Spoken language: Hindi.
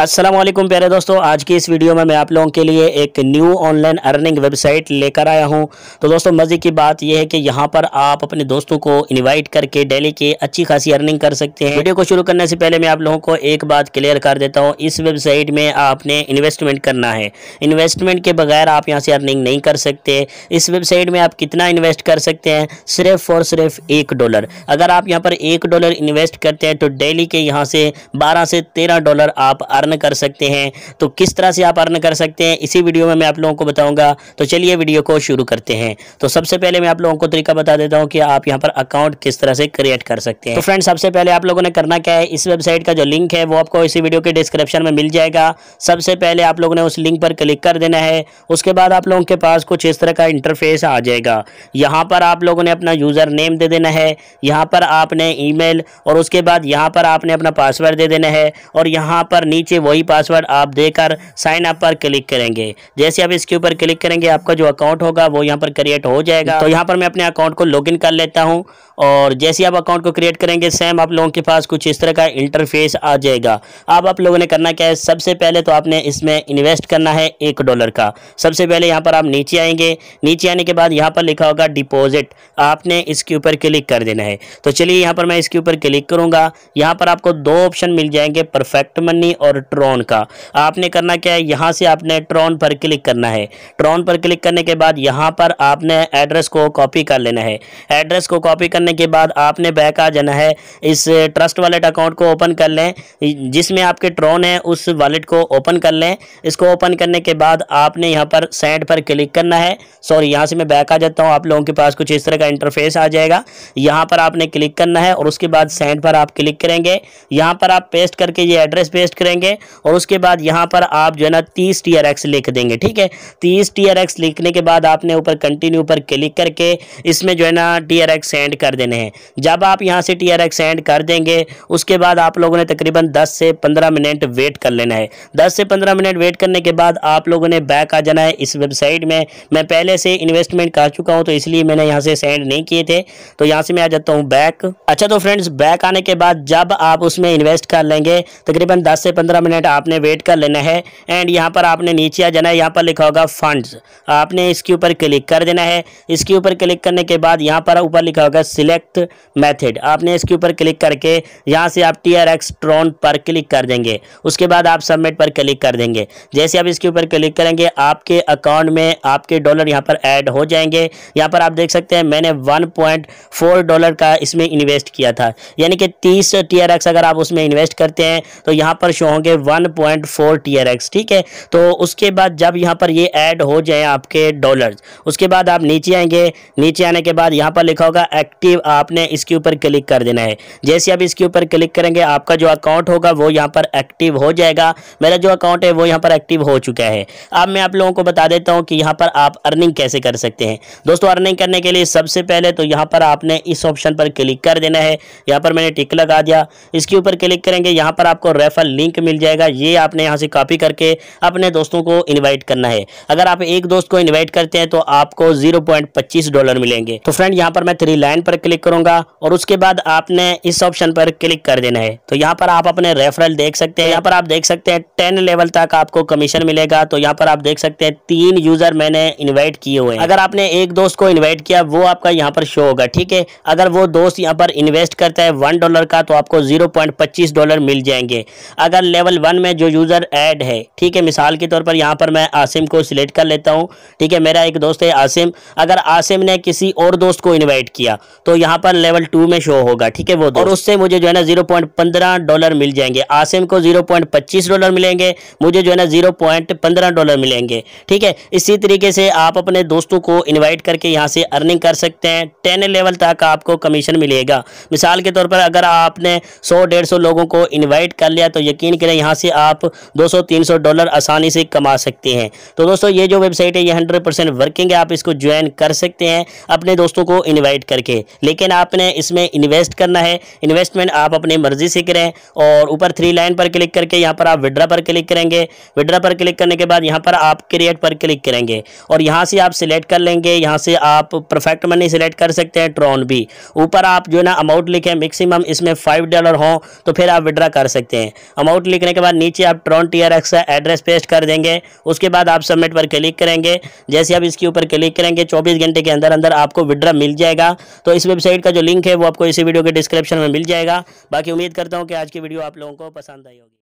असलम प्यारे दोस्तों आज की इस वीडियो में मैं आप लोगों के लिए एक न्यू ऑनलाइन अर्निंग वेबसाइट लेकर आया हूं तो दोस्तों मज़े की बात यह है कि यहां पर आप अपने दोस्तों को इनवाइट करके डेली की अच्छी खासी अर्निंग कर सकते हैं वीडियो को शुरू करने से पहले मैं आप लोगों को एक बात क्लियर कर देता हूं इस वेबसाइट में आपने इन्वेस्टमेंट करना है इन्वेस्टमेंट के बगैर आप यहाँ से अर्निंग नहीं कर सकते इस वेबसाइट में आप कितना इन्वेस्ट कर सकते हैं सिर्फ और सिर्फ एक डॉलर अगर आप यहाँ पर एक डॉलर इन्वेस्ट करते हैं तो डेली के यहाँ से बारह से तेरह डॉलर आप अर्न अर्न कर सकते हैं तो किस तरह से आप अर्न कर सकते हैं इसी वीडियो में मैं आप लोगों को बताऊंगा तो चलिए वीडियो को शुरू करते हैं तो सबसे पहले मैं आप लोगों को तरीका बता देता हूँ कि आप यहाँ पर अकाउंट किस तरह से क्रिएट कर सकते हैं तो फ्रेंड सबसे पहले आप लोगों ने करना क्या है इस वेबसाइट का जो लिंक है वो आपको इसी वीडियो के डिस्क्रिप्शन में मिल जाएगा सबसे पहले आप लोगों ने उस लिंक पर क्लिक कर देना है उसके बाद आप लोगों के पास कुछ इस तरह का इंटरफेस आ जाएगा यहाँ पर आप लोगों ने अपना यूज़र नेम दे देना है यहाँ पर आपने ईमेल और उसके बाद यहाँ पर आपने अपना पासवर्ड दे देना है और यहाँ पर नीचे वही पासवर्ड आप देकर साइन अप पर क्लिक करेंगे जैसे आप इसके ऊपर क्लिक करेंगे आपका जो अकाउंट होगा वो यहाँ पर क्रिएट हो जाएगा तो यहाँ पर मैं अपने अकाउंट को लॉगिन कर लेता हूँ और जैसे आप अकाउंट को क्रिएट करेंगे सेम आप लोगों के पास कुछ इस तरह का इंटरफेस आ जाएगा अब आप लोगों ने करना क्या है सबसे पहले तो आपने इसमें इन्वेस्ट करना है एक डॉलर का सबसे पहले यहाँ पर आप नीचे आएंगे नीचे आने के बाद यहाँ पर लिखा होगा डिपॉजिट आपने इसके ऊपर क्लिक कर देना है तो चलिए यहाँ पर मैं इसके ऊपर क्लिक करूँगा यहाँ पर आपको दो ऑप्शन मिल जाएंगे परफेक्ट मनी और ट्रॉन का आपने करना क्या है यहाँ से आपने ट्रॉन पर क्लिक करना है ट्रॉन पर क्लिक करने के बाद यहाँ पर आपने एड्रेस को कॉपी कर लेना है एड्रेस को कॉपी करने के बाद आपने बैक आ जाना है इस ट्रस्ट वालेट अकाउंट को ओपन कर लें जिसमें आपके ट्रॉन है उस वालेट को ओपन कर लें इसको ओपन करने के बाद आपने यहाँ पर सेंड पर क्लिक करना है सॉरी यहाँ से मैं बैक आ जाता हूँ आप लोगों के पास कुछ इस तरह का इंटरफेस आ जाएगा यहाँ पर आपने क्लिक करना है और उसके बाद सेंड पर आप क्लिक करेंगे यहाँ पर आप पेस्ट करके ये एड्रेस पेस्ट करेंगे और उसके बाद यहाँ पर आप जो है ना तीस टी लिख देंगे ठीक है तीस टी लिखने के बाद आपने ऊपर कंटिन्यू पर क्लिक करके इसमें जो है ना टी सेंड कर देने हैं जब आप यहाँ से टी सेंड कर देंगे उसके बाद आप लोगों ने तकरीबन दस से पंद्रह मिनट वेट कर लेना है दस से पंद्रह मिनट वेट करने के बाद आप लोगों ने बैक आ जाना है इस वेबसाइट में मैं पहले से इन्वेस्टमेंट कर चुका हूँ तो इसलिए मैंने यहाँ से सेंड नहीं किए थे तो यहाँ से मैं आ जाता हूँ बैक अच्छा तो फ्रेंड्स बैक आने के बाद जब आप उसमें इन्वेस्ट कर लेंगे तकरीबन दस से पंद्रह मिनट आपने वेट कर लेना है एंड यहाँ पर आपने नीचे आ जाना है यहाँ पर लिखा होगा फंड्स आपने इसके ऊपर क्लिक कर देना है इसके ऊपर क्लिक करने के बाद यहाँ पर ऊपर लिखा होगा सिलेक्ट मेथड आपने इसके ऊपर क्लिक करके यहाँ से आप टी आर एक्स ट्रॉन पर क्लिक कर देंगे उसके बाद आप सबमिट पर क्लिक कर देंगे जैसे आप इसके ऊपर क्लिक करेंगे आपके अकाउंट में आपके डॉलर यहाँ पर ऐड हो जाएंगे यहाँ पर आप देख सकते हैं मैंने फोर डॉलर का इसमें इन्वेस्ट किया था यानी कि तीस टीआरएक्स अगर आप उसमें इन्वेस्ट करते हैं तो यहाँ पर शो होंगे के 1.4 टीआरएक्स ठीक है तो उसके बाद जब यहाँ पर ये ऐड हो जाए आपके डॉलर्स उसके बाद आप नीचे आएंगे नीचे आने के बाद यहाँ पर लिखा होगा एक्टिव आपने इसके ऊपर क्लिक कर देना है जैसे आप इसके ऊपर क्लिक करेंगे आपका जो अकाउंट होगा वो यहाँ पर एक्टिव हो जाएगा मेरा जो अकाउंट है वो यहाँ पर एक्टिव हो चुका है अब मैं आप लोगों को बता देता हूँ कि यहाँ पर आप अर्निंग कैसे कर सकते हैं दोस्तों अर्निंग करने के लिए सबसे पहले तो यहाँ पर आपने इस ऑप्शन पर क्लिक कर देना है यहाँ पर मैंने टिक लगा दिया इसके ऊपर क्लिक करेंगे यहाँ पर आपको रेफर लिंक मिल जाएगा ये आपने यहाँ से कॉपी करके अपने दोस्तों को इनवाइट करना है अगर आप एक दोस्त को इनवाइट करते हैं तो आपको जीरो डॉलर मिलेंगे तो फ्रेंड यहाँ पर मैं थ्री लाइन पर क्लिक करूंगा और उसके बाद आपने इस ऑप्शन पर क्लिक कर देना है तो यहाँ पर आप अपने रेफरल देख सकते हैं यहाँ पर आप देख सकते हैं टेन लेवल तक आपको कमीशन मिलेगा तो यहाँ पर आप देख सकते हैं तीन यूजर मैंने इन्वाइट किए हुए अगर आपने एक दोस्त को इन्वाइट किया वो आपका यहाँ पर शो होगा ठीक है अगर वो दोस्त यहाँ पर इन्वेस्ट करता है वन डॉलर का तो आपको जीरो डॉलर मिल जाएंगे अगर लेवल लेवल वन में जो यूज़र ऐड है ठीक है मिसाल के तौर पर यहाँ पर मैं आसिम को सिलेक्ट कर लेता हूँ ठीक है मेरा एक दोस्त है आसिम अगर आसिम ने किसी और दोस्त को इन्वाइट किया तो यहाँ पर लेवल टू में शो होगा ठीक है वो और उससे मुझे जो है ना जीरो पॉइंट पंद्रह डॉलर मिल जाएंगे आसिम को जीरो पॉइंट पच्चीस डॉलर मिलेंगे मुझे जो है ना जीरो पॉइंट पंद्रह डॉलर मिलेंगे ठीक है इसी तरीके से आप अपने दोस्तों को इन्वाइट करके यहाँ से अर्निंग कर सकते हैं टेन लेवल तक आपको कमीशन मिलेगा मिसाल के तौर पर अगर आपने सौ डेढ़ सौ लोगों को इन्वाइट कर लिया तो यकीन करें यहाँ से आप 200-300 डॉलर आसानी से कमा सकते हैं तो दोस्तों ये जो वेबसाइट है ये 100 परसेंट वर्किंग है आप इसको ज्वाइन कर सकते हैं अपने दोस्तों को इन्वाइट करके लेकिन आपने इसमें इन्वेस्ट करना है इन्वेस्टमेंट आप अपनी मर्जी से करें और ऊपर थ्री लाइन पर क्लिक करके यहाँ पर आप विड्रा पर क्लिक करेंगे विड्रा पर क्लिक करने के बाद यहाँ पर आप क्रिएट पर क्लिक करेंगे और यहाँ से आप सिलेक्ट कर लेंगे यहाँ से आप परफेक्ट मनी सिलेक्ट कर सकते हैं ट्रॉन भी ऊपर आप जो है ना अमाउंट लिखें मैक्सिमम इसमें फाइव डॉलर हों तो फिर आप विड्रा कर सकते हैं अमाउंट लिखने करने के बाद नीचे आप ट्रॉन टी का एड्रेस पेस्ट कर देंगे उसके बाद आप सबमिट पर क्लिक करेंगे जैसे आप इसके ऊपर क्लिक करेंगे चौबीस घंटे के अंदर अंदर आपको विड्रा मिल जाएगा तो इस वेबसाइट का जो लिंक है वो आपको इसी वीडियो के डिस्क्रिप्शन में मिल जाएगा बाकी उम्मीद करता हूँ कि आज की वीडियो आप लोगों को पसंद आई होगी